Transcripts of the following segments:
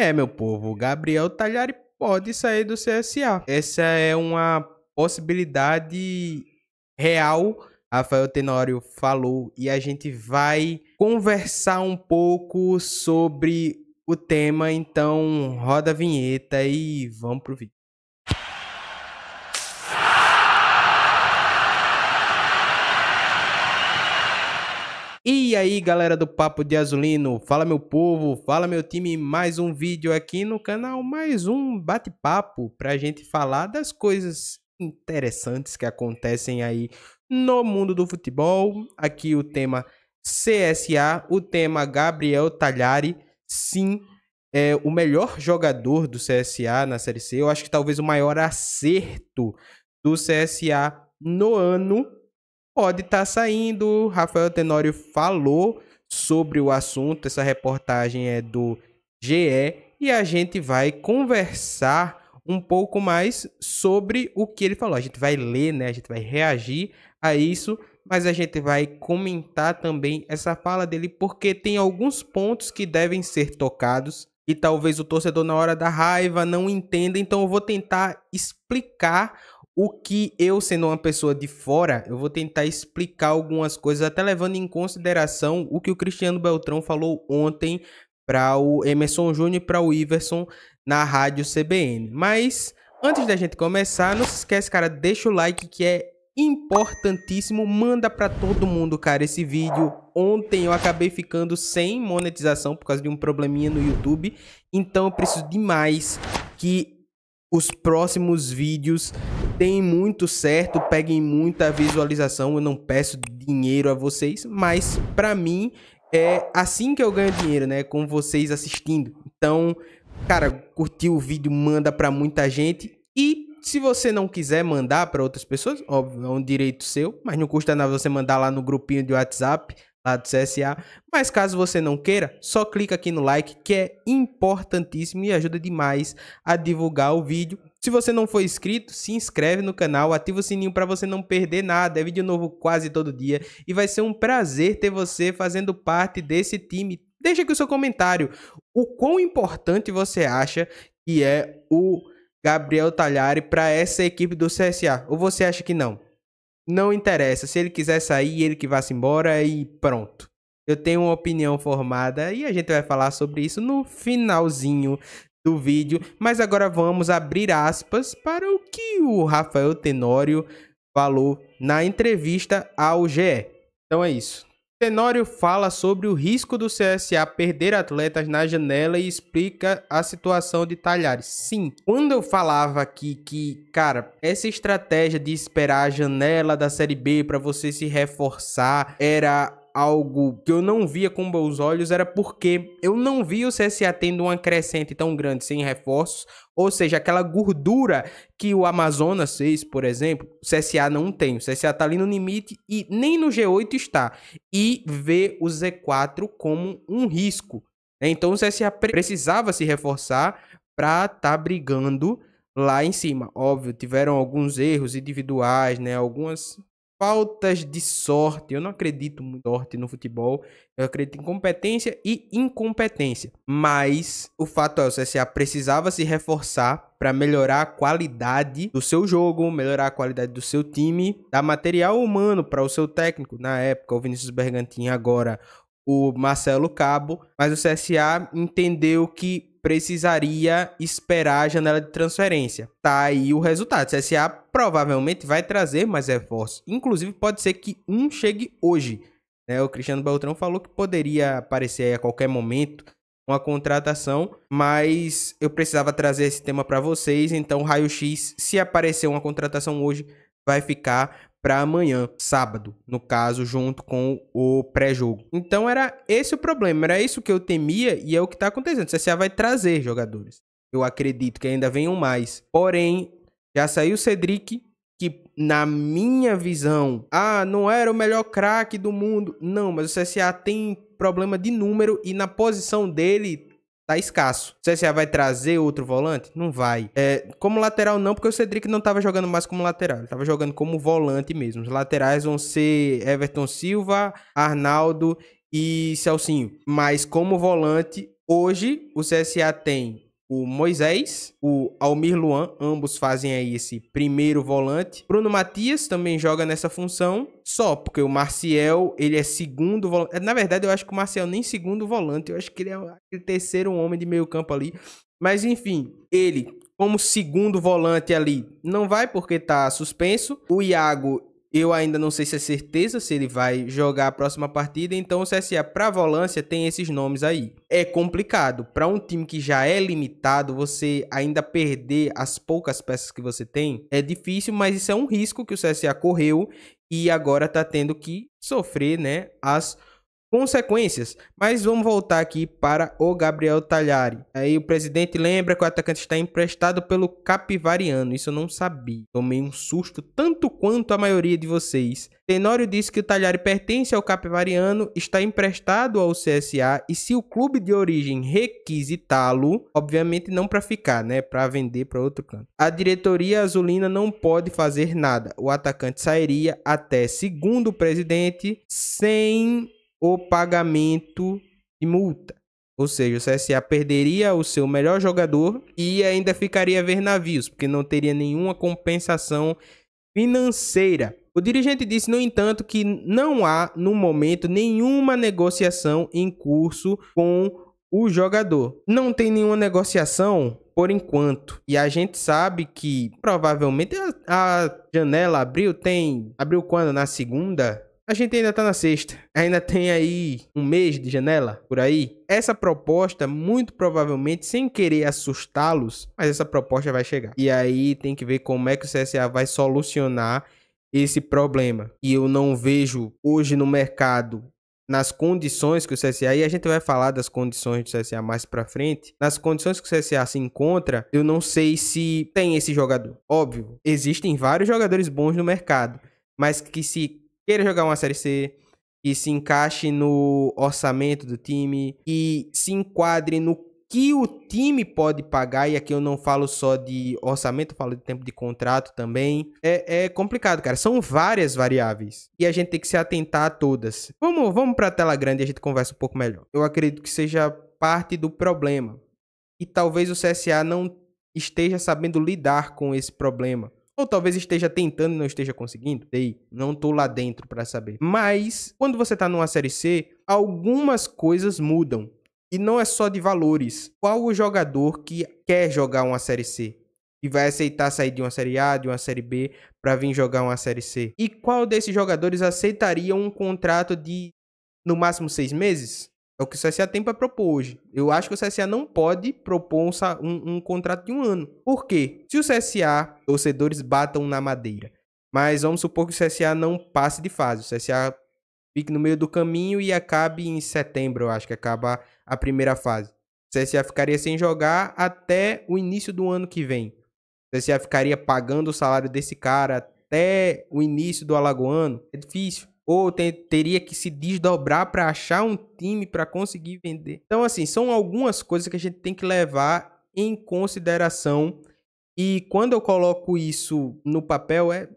É, meu povo, Gabriel Talhari pode sair do CSA. Essa é uma possibilidade real. Rafael Tenório falou e a gente vai conversar um pouco sobre o tema. Então, roda a vinheta e vamos pro vídeo. E aí, galera do Papo de Azulino, fala meu povo, fala meu time, mais um vídeo aqui no canal, mais um bate-papo pra gente falar das coisas interessantes que acontecem aí no mundo do futebol. Aqui o tema CSA, o tema Gabriel Talhari, sim, é o melhor jogador do CSA na Série C, eu acho que talvez o maior acerto do CSA no ano pode estar tá saindo. Rafael Tenório falou sobre o assunto. Essa reportagem é do GE e a gente vai conversar um pouco mais sobre o que ele falou. A gente vai ler, né? A gente vai reagir a isso, mas a gente vai comentar também essa fala dele porque tem alguns pontos que devem ser tocados e talvez o torcedor na hora da raiva não entenda, então eu vou tentar explicar o que eu, sendo uma pessoa de fora, eu vou tentar explicar algumas coisas, até levando em consideração o que o Cristiano Beltrão falou ontem para o Emerson Júnior e para o Iverson na rádio CBN. Mas antes da gente começar, não se esquece, cara, deixa o like que é importantíssimo, manda para todo mundo, cara, esse vídeo. Ontem eu acabei ficando sem monetização por causa de um probleminha no YouTube, então eu preciso demais que os próximos vídeos deem muito certo, peguem muita visualização. Eu não peço dinheiro a vocês, mas para mim é assim que eu ganho dinheiro, né? Com vocês assistindo. Então, cara, curtiu o vídeo, manda para muita gente e se você não quiser mandar para outras pessoas, óbvio, é um direito seu, mas não custa nada você mandar lá no grupinho de WhatsApp lá do CSA. Mas caso você não queira, só clica aqui no like que é importantíssimo e ajuda demais a divulgar o vídeo. Se você não for inscrito, se inscreve no canal, ativa o sininho para você não perder nada. É vídeo novo quase todo dia e vai ser um prazer ter você fazendo parte desse time. Deixa aqui o seu comentário. O quão importante você acha que é o Gabriel Talhari para essa equipe do CSA? Ou você acha que não? Não interessa. Se ele quiser sair, ele que vá se embora e pronto. Eu tenho uma opinião formada e a gente vai falar sobre isso no finalzinho do vídeo. Mas agora vamos abrir aspas para o que o Rafael Tenório falou na entrevista ao GE. Então é isso. Tenório fala sobre o risco do CSA perder atletas na janela e explica a situação de Talhares. Sim, quando eu falava aqui que, cara, essa estratégia de esperar a janela da Série B para você se reforçar era algo que eu não via com bons olhos era porque eu não via o CSA tendo uma crescente tão grande sem reforços, ou seja, aquela gordura que o Amazonas fez, por exemplo, o CSA não tem. O CSA tá ali no limite e nem no G8 está. E vê o Z4 como um risco. Então o CSA precisava se reforçar para estar tá brigando lá em cima. Óbvio, tiveram alguns erros individuais, né? Algumas faltas de sorte. Eu não acredito muito em sorte no futebol. Eu acredito em competência e incompetência. Mas o fato é, o CSA precisava se reforçar para melhorar a qualidade do seu jogo, melhorar a qualidade do seu time, dar material humano para o seu técnico. Na época, o Vinícius Bergantin, agora o Marcelo Cabo, mas o CSA entendeu que precisaria esperar a janela de transferência. Tá aí o resultado. CSA provavelmente vai trazer mais reforços. Inclusive, pode ser que um chegue hoje. Né? O Cristiano Beltrão falou que poderia aparecer a qualquer momento uma contratação, mas eu precisava trazer esse tema para vocês. Então, raio-x, se aparecer uma contratação hoje, vai ficar para amanhã, sábado, no caso, junto com o pré-jogo. Então era esse o problema, era isso que eu temia e é o que está acontecendo. O CSA vai trazer jogadores. Eu acredito que ainda venham mais. Porém, já saiu o Cedric, que na minha visão, ah, não era o melhor craque do mundo. Não, mas o CSA tem problema de número e na posição dele tá escasso. O CSA vai trazer outro volante? Não vai. É, como lateral não, porque o Cedric não tava jogando mais como lateral, ele tava jogando como volante mesmo. Os laterais vão ser Everton Silva, Arnaldo e Celcinho. Mas como volante, hoje o CSA tem o Moisés, o Almir Luan, ambos fazem aí esse primeiro volante. Bruno Matias também joga nessa função, só porque o Marcial, ele é segundo volante. É, na verdade, eu acho que o Marcial nem segundo volante, eu acho que ele é o terceiro homem de meio campo ali. Mas enfim, ele como segundo volante ali não vai porque tá suspenso. O Iago eu ainda não sei se é certeza se ele vai jogar a próxima partida, então o CSA para volância tem esses nomes aí. É complicado para um time que já é limitado, você ainda perder as poucas peças que você tem, é difícil, mas isso é um risco que o CSA correu e agora tá tendo que sofrer, né, as consequências. Mas vamos voltar aqui para o Gabriel Talhari. Aí o presidente lembra que o atacante está emprestado pelo Capivariano. Isso eu não sabia. Tomei um susto tanto quanto a maioria de vocês. Tenório disse que o Talhari pertence ao Capivariano, está emprestado ao CSA e se o clube de origem requisitá-lo, obviamente não para ficar, né, para vender para outro canto. A diretoria azulina não pode fazer nada. O atacante sairia até segundo o presidente sem o pagamento de multa. Ou seja, o CSA perderia o seu melhor jogador e ainda ficaria a ver navios, porque não teria nenhuma compensação financeira. O dirigente disse, no entanto, que não há, no momento, nenhuma negociação em curso com o jogador. Não tem nenhuma negociação por enquanto. E a gente sabe que provavelmente a, a janela abriu, tem. Abriu quando? Na segunda? A gente ainda tá na sexta. Ainda tem aí um mês de janela por aí. Essa proposta, muito provavelmente, sem querer assustá-los, mas essa proposta vai chegar. E aí tem que ver como é que o CSA vai solucionar esse problema. E eu não vejo hoje no mercado nas condições que o CSA, e a gente vai falar das condições do CSA mais para frente, nas condições que o CSA se encontra, eu não sei se tem esse jogador. Óbvio, existem vários jogadores bons no mercado, mas que se queira jogar uma Série C, que se encaixe no orçamento do time, que se enquadre no que o time pode pagar, e aqui eu não falo só de orçamento, falo de tempo de contrato também. É, é complicado, cara. São várias variáveis. E a gente tem que se atentar a todas. Vamos, vamos a tela grande e a gente conversa um pouco melhor. Eu acredito que seja parte do problema. E talvez o CSA não esteja sabendo lidar com esse problema. Ou talvez esteja tentando e não esteja conseguindo. Sei, não tô lá dentro para saber. Mas, quando você tá numa série C, algumas coisas mudam. E não é só de valores. Qual o jogador que quer jogar uma série C? e vai aceitar sair de uma série A, de uma série B para vir jogar uma série C? E qual desses jogadores aceitaria um contrato de no máximo seis meses? É o que o CSA tem para propor hoje. Eu acho que o CSA não pode propor um, um contrato de um ano. Por quê? Se o CSA, torcedores batam na madeira, mas vamos supor que o CSA não passe de fase. O CSA fique no meio do caminho e acabe em setembro, eu acho que acaba a primeira fase. O CSA ficaria sem jogar até o início do ano que vem. O CSA ficaria pagando o salário desse cara até o início do Alagoano. É difícil ou teria que se desdobrar para achar um time para conseguir vender. Então, assim, são algumas coisas que a gente tem que levar em consideração. E quando eu coloco isso no papel, é,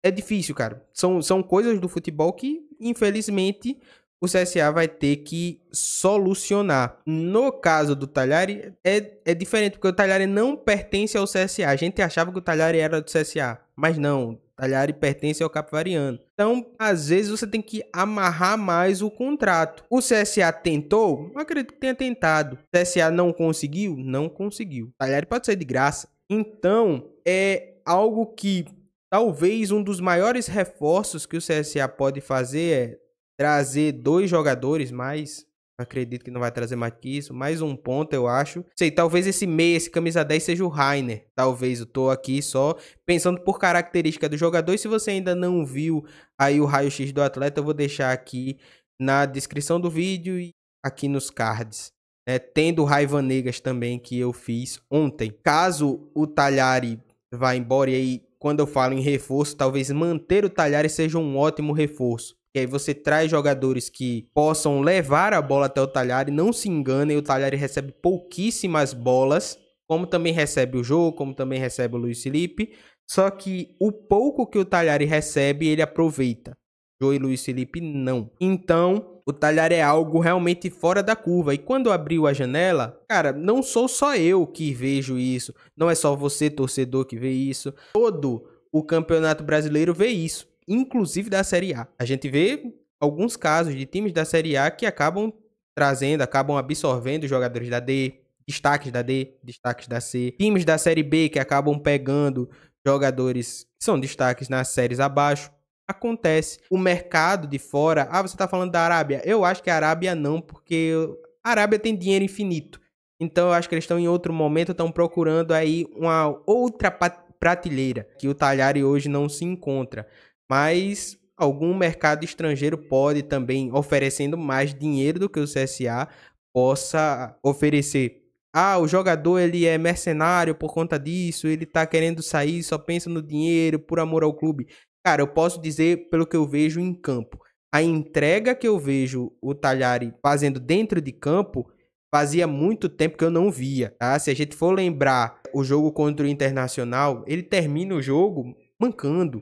é difícil, cara. São, são coisas do futebol que, infelizmente, o CSA vai ter que solucionar. No caso do Talhari, é, é diferente, porque o Talhari não pertence ao CSA. A gente achava que o Talhari era do CSA, mas não Talhari pertence ao Capivariano. Então, às vezes você tem que amarrar mais o contrato. O CSA tentou? Acredito que tenha tentado. O CSA não conseguiu? Não conseguiu. Talhari pode ser de graça. Então, é algo que talvez um dos maiores reforços que o CSA pode fazer é trazer dois jogadores mais Acredito que não vai trazer mais que isso. Mais um ponto, eu acho. Sei, talvez esse meia, esse camisa 10 seja o Rainer. Talvez eu tô aqui só pensando por característica do jogador. E se você ainda não viu aí o raio-x do atleta, eu vou deixar aqui na descrição do vídeo e aqui nos cards. Né, tendo raiva negas também que eu fiz ontem. Caso o Talhari vá embora e aí quando eu falo em reforço, talvez manter o Talhari seja um ótimo reforço e aí você traz jogadores que possam levar a bola até o Talhari, não se enganem, o Talhari recebe pouquíssimas bolas, como também recebe o jogo, como também recebe o Luiz Felipe. Só que o pouco que o Talhari recebe, ele aproveita. Joe e Luiz Felipe não. Então, o Talhar é algo realmente fora da curva. E quando abriu a janela, cara, não sou só eu que vejo isso. Não é só você, torcedor, que vê isso. Todo o campeonato brasileiro vê isso inclusive da Série A. A gente vê alguns casos de times da Série A que acabam trazendo, acabam absorvendo jogadores da D, destaques da D, destaques da C, times da Série B que acabam pegando jogadores que são destaques nas séries abaixo. Acontece. O mercado de fora. Ah, você está falando da Arábia. Eu acho que a Arábia não, porque a Arábia tem dinheiro infinito. Então eu acho que eles estão em outro momento, estão procurando aí uma outra prateleira que o Talhari hoje não se encontra. Mas algum mercado estrangeiro pode também, oferecendo mais dinheiro do que o CSA, possa oferecer. Ah, o jogador ele é mercenário por conta disso, ele tá querendo sair, só pensa no dinheiro, por amor ao clube. Cara, eu posso dizer pelo que eu vejo em campo. A entrega que eu vejo o Talhari fazendo dentro de campo fazia muito tempo que eu não via, tá? Se a gente for lembrar o jogo contra o Internacional, ele termina o jogo mancando,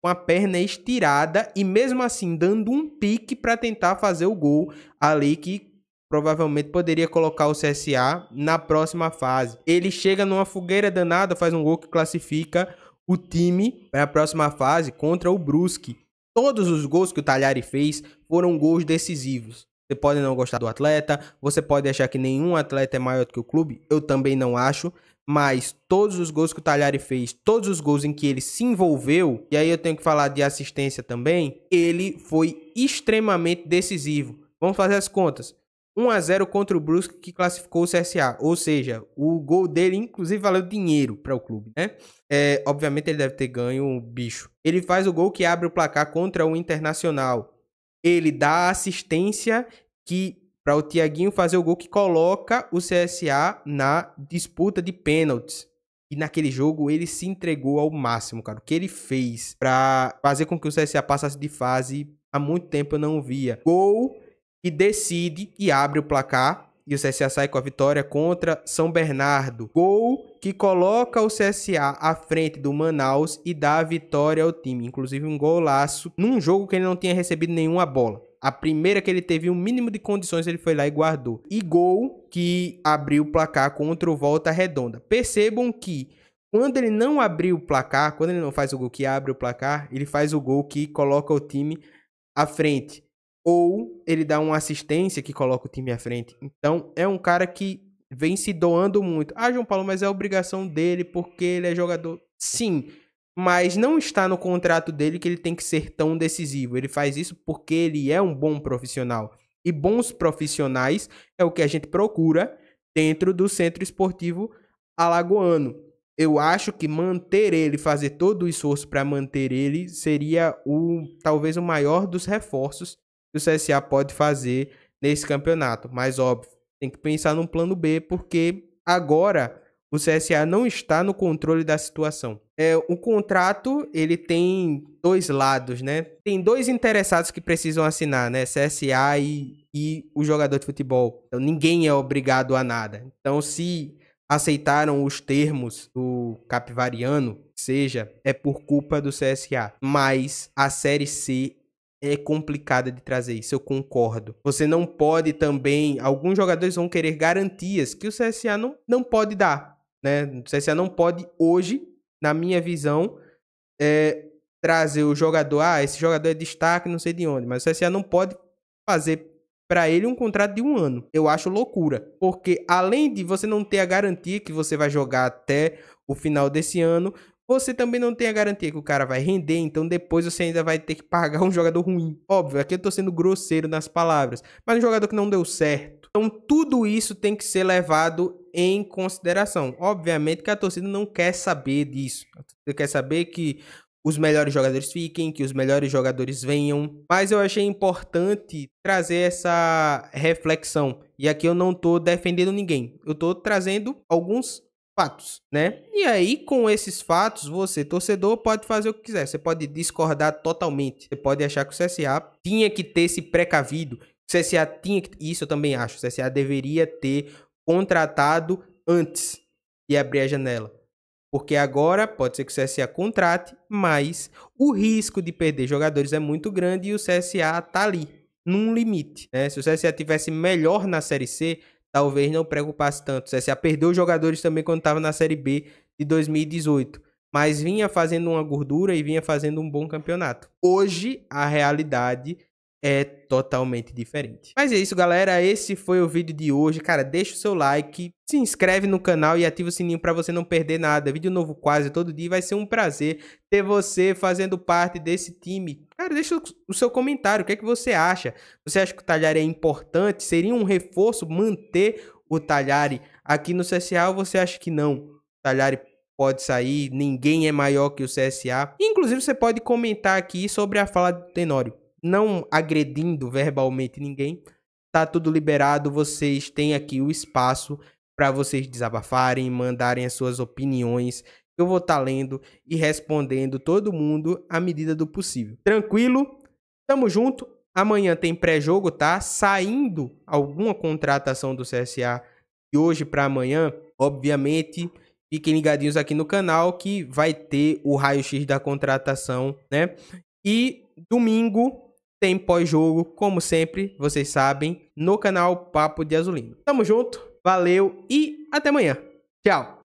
com a perna estirada e mesmo assim dando um pique para tentar fazer o gol ali que provavelmente poderia colocar o CSA na próxima fase. Ele chega numa fogueira danada, faz um gol que classifica o time para a próxima fase contra o Brusque. Todos os gols que o Talhari fez foram gols decisivos. Você pode não gostar do atleta, você pode achar que nenhum atleta é maior do que o clube, eu também não acho, mas todos os gols que o Talhari fez, todos os gols em que ele se envolveu, e aí eu tenho que falar de assistência também, ele foi extremamente decisivo. Vamos fazer as contas. 1 a 0 contra o Brusque que classificou o CSA, ou seja, o gol dele inclusive valeu dinheiro para o clube, né? É, obviamente ele deve ter ganho um bicho. Ele faz o gol que abre o placar contra o Internacional. Ele dá assistência que para o Thiaguinho fazer o gol que coloca o CSA na disputa de pênaltis. E naquele jogo ele se entregou ao máximo, cara. O que ele fez para fazer com que o CSA passasse de fase há muito tempo eu não via. Gol que decide e abre o placar. E o CSA sai com a vitória contra São Bernardo. Gol que coloca o CSA à frente do Manaus e dá a vitória ao time. Inclusive um golaço num jogo que ele não tinha recebido nenhuma bola. A primeira que ele teve um mínimo de condições, ele foi lá e guardou. E gol que abriu o placar contra o Volta Redonda. Percebam que quando ele não abriu o placar, quando ele não faz o gol que abre o placar, ele faz o gol que coloca o time à frente. Ou ele dá uma assistência que coloca o time à frente. Então é um cara que vem se doando muito. Ah, João Paulo, mas é obrigação dele porque ele é jogador. Sim, mas não está no contrato dele que ele tem que ser tão decisivo. Ele faz isso porque ele é um bom profissional. E bons profissionais é o que a gente procura dentro do Centro Esportivo Alagoano. Eu acho que manter ele, fazer todo o esforço para manter ele, seria o talvez o maior dos reforços que o CSA pode fazer nesse campeonato. Mas óbvio, tem que pensar num plano B, porque agora o CSA não está no controle da situação. É, o contrato ele tem dois lados, né? Tem dois interessados que precisam assinar, né? CSA e, e o jogador de futebol. Então, ninguém é obrigado a nada. Então, se aceitaram os termos do Capivariano, seja, é por culpa do CSA. Mas a Série C é complicada de trazer isso, eu concordo. Você não pode também. Alguns jogadores vão querer garantias que o CSA não, não pode dar né? O CSA não pode hoje, na minha visão, é, trazer o jogador, ah, esse jogador é destaque, não sei de onde, mas o CSA não pode fazer para ele um contrato de um ano. Eu acho loucura, porque além de você não ter a garantia que você vai jogar até o final desse ano, você também não tem a garantia que o cara vai render, então depois você ainda vai ter que pagar um jogador ruim. Óbvio, aqui eu tô sendo grosseiro nas palavras, mas um jogador que não deu certo. Então tudo isso tem que ser levado em consideração. Obviamente que a torcida não quer saber disso. A torcida quer saber que os melhores jogadores fiquem, que os melhores jogadores venham. Mas eu achei importante trazer essa reflexão. E aqui eu não estou defendendo ninguém. Eu estou trazendo alguns fatos, né? E aí, com esses fatos, você, torcedor, pode fazer o que quiser. Você pode discordar totalmente. Você pode achar que o CSA tinha que ter se precavido. O CSA tinha que. Isso eu também acho. O CSA deveria ter contratado antes de abrir a janela. Porque agora pode ser que o CSA contrate, mas o risco de perder jogadores é muito grande e o CSA tá ali, num limite. Né? Se o CSA tivesse melhor na Série C, talvez não preocupasse tanto. O CSA perdeu jogadores também quando estava na Série B de 2018. Mas vinha fazendo uma gordura e vinha fazendo um bom campeonato. Hoje, a realidade é totalmente diferente. Mas é isso, galera. Esse foi o vídeo de hoje. Cara, deixa o seu like, se inscreve no canal e ativa o sininho para você não perder nada. Vídeo novo quase todo dia. Vai ser um prazer ter você fazendo parte desse time. Cara, deixa o seu comentário. O que é que você acha? Você acha que o Talhari é importante? Seria um reforço manter o Talhari aqui no CSA ou você acha que não? O pode sair, ninguém é maior que o CSA. Inclusive, você pode comentar aqui sobre a fala do Tenório não agredindo verbalmente ninguém. Tá tudo liberado, vocês têm aqui o espaço para vocês desabafarem, mandarem as suas opiniões. Eu vou estar tá lendo e respondendo todo mundo à medida do possível. Tranquilo? Tamo junto. Amanhã tem pré-jogo, tá? Saindo alguma contratação do CSA de hoje para amanhã, obviamente, fiquem ligadinhos aqui no canal que vai ter o raio-x da contratação, né? E domingo tem pós-jogo, como sempre, vocês sabem, no canal Papo de Azulino. Tamo junto, valeu e até amanhã. Tchau!